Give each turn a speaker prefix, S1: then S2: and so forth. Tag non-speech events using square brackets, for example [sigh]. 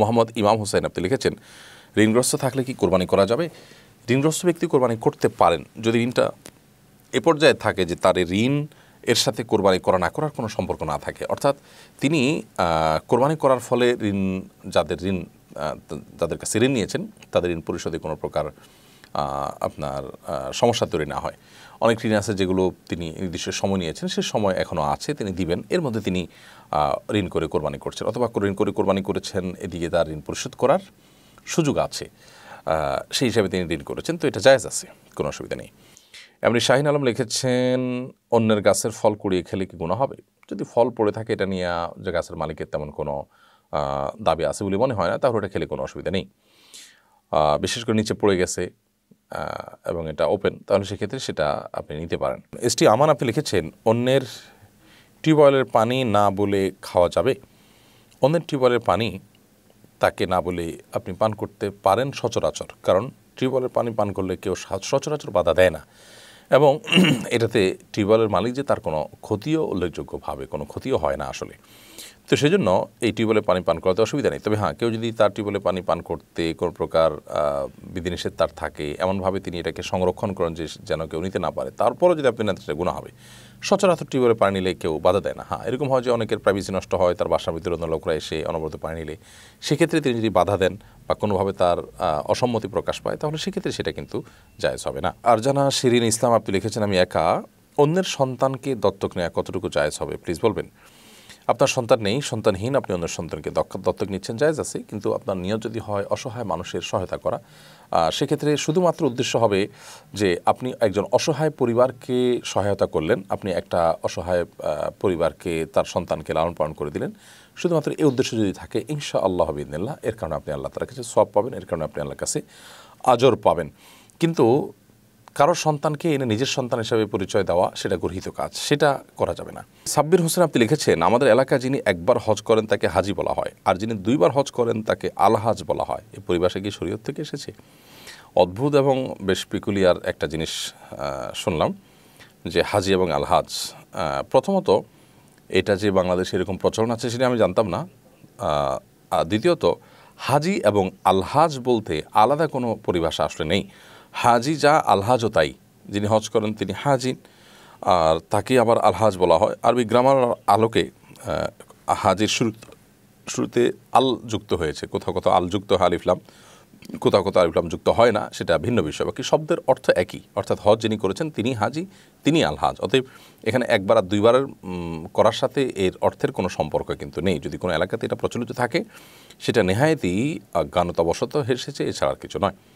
S1: মোহাম্মদ ইমাম হোসেন আপনি লিখেছেন ঋণগ্রস্ত থাকলে কি কোরবানি করা যাবে ঋণগ্রস্ত ব্যক্তি কোরবানি করতে পারেন যদি ঋণটা এ পর্যায়ে থাকে যে তার ঋণ এর সাথে কোরবানি করা না করার কোনো সম্পর্ক না থাকে অর্থাৎ তিনি কোরবানি করার ফলে ঋণ যাদের ঋণ যাদের কাছে ঋণ নিয়েছেন তাদের ঋণ পরিশোধে কোনো প্রকার আপনার সমস্যা তৈরি না হয় অনেক ঋণ আছে যেগুলো তিনি নির্দিষ্ট সময় নিয়েছেন সে সময় এখনও আছে তিনি দিবেন এর মধ্যে তিনি ঋণ করে কোরবানি করছেন অথবা ঋণ করে কোরবানি করেছেন এদিকে তার ঋণ পরিশোধ করার সুযোগ আছে সেই হিসাবে তিনি ঋণ করেছেন তো এটা জায়জ আছে কোনো অসুবিধা নেই এমনি শাহিন আলম লিখেছেন অন্যের গাছের ফল কুড়িয়ে খেলে কি গুণা হবে যদি ফল পড়ে থাকে এটা নিয়ে যে গাছের মালিকের তেমন কোনো দাবি আছে বলে মনে হয় না তাহলে এটা খেলে কোনো অসুবিধা নেই বিশেষ করে নিচে পড়ে গেছে এবং এটা ওপেন তাহলে সেক্ষেত্রে সেটা আপনি নিতে পারেন এসটি আমান আপনি লিখেছেন অন্যের টিউবওয়েলের পানি না বলে খাওয়া যাবে অন্যের টিউবওয়েলের পানি তাকে না বলে আপনি পান করতে পারেন সচরাচর কারণ টিউবওয়েলের পানি পান করলে কেউ সচরাচর বাধা দেয় না এবং [clears throat] এটাতে টিউবওয়েলের মালিক যে তার কোনো ক্ষতিও উল্লেখযোগ্যভাবে কোনো ক্ষতিও হয় না আসলে তো সেজন্য এই টিউবওয়েলের পানি পান করাতে অসুবিধা নেই তবে হ্যাঁ কেউ যদি তার টিউবওয়েলে পানি পান করতে কোনো প্রকার বিধিনিষেধ তার থাকে এমনভাবে তিনি এটাকে সংরক্ষণ করেন যে যেন কেউ নিতে না পারে তারপরও যদি আপনি নেতা সেটা গুণা হবে সচরাচর টিউবওয়েলে পানি নিলে কেউ বাধা দেয় না হ্যাঁ এরকম হয় যে অনেকের প্রাইভেসি নষ্ট হয় তার বাসার ভিতরে অন্য লোকরা এসে অনবরত পানি নিলে সেক্ষেত্রে তিনি যদি বাধা দেন বা কোনোভাবে তার অসম্মতি প্রকাশ পায় তাহলে সেক্ষেত্রে সেটা কিন্তু জায়জ হবে না আর জানা শিরিন ইসলাম আপনি লিখেছেন আমি একা অন্যের সন্তানকে দত্তক নেওয়া কতটুকু জায়জ হবে প্লিজ বলবেন আপনার সন্তান নেই সন্তানহীন আপনি অন্য সন্তানকে দত্তক নিচ্ছেন জায়জ আছে কিন্তু আপনার নিয়ত যদি হয় অসহায় মানুষের সহায়তা করা সেক্ষেত্রে শুধুমাত্র উদ্দেশ্য হবে যে আপনি একজন অসহায় পরিবারকে সহায়তা করলেন আপনি একটা অসহায় পরিবারকে তার সন্তানকে লালন পালন করে দিলেন শুধুমাত্র এই উদ্দেশ্য যদি থাকে ইনশা আল্লাহ বিদিনাল্লাহ এর কারণে আপনি আল্লাহ তার কাছে সব পাবেন এর কারণে আপনি আল্লাহর কাছে আজর পাবেন কিন্তু কারোর সন্তানকে এনে নিজের সন্তান হিসাবে পরিচয় দেওয়া সেটা গর্হিত কাজ সেটা করা যাবে না সাব্বির হোসেন আপনি লিখেছেন আমাদের এলাকায় যিনি একবার হজ করেন তাকে হাজি বলা হয় আর যিনি দুইবার হজ করেন তাকে আলহাজ বলা হয় এই পরিবেশে কি শরীয়ত থেকে এসেছে অদ্ভুত এবং বেশ পিকুলিয়ার একটা জিনিস শুনলাম যে হাজি এবং আলহাজ প্রথমত এটা যে বাংলাদেশে এরকম প্রচলন আছে সেটা আমি জানতাম না দ্বিতীয়ত হাজি এবং আলহাজ বলতে আলাদা কোনো পরিভাষা আসলে নেই হাজি যা আলহাজও তাই যিনি হজ করেন তিনি হাজিন আর তাকে আবার আলহাজ বলা হয় আরবি গ্রামার আলোকে হাজির শুরু শুরুতে আল যুক্ত হয়েছে কোথাও কোথাও আল যুক্ত হয় আলিফলাম কোথাও কোথাও আলিফলাম যুক্ত হয় না সেটা ভিন্ন বিষয় বাকি শব্দের অর্থ একই অর্থাৎ হজ যিনি করেছেন তিনি হাজি তিনি আলহাজ অতএব এখানে একবার আর দুইবারের করার সাথে এর অর্থের কোনো সম্পর্ক কিন্তু নেই যদি কোনো এলাকাতে এটা প্রচলিত থাকে সেটা নেহায়েতই জ্ঞানতাবশত হেসেছে এছাড়া আর কিছু নয়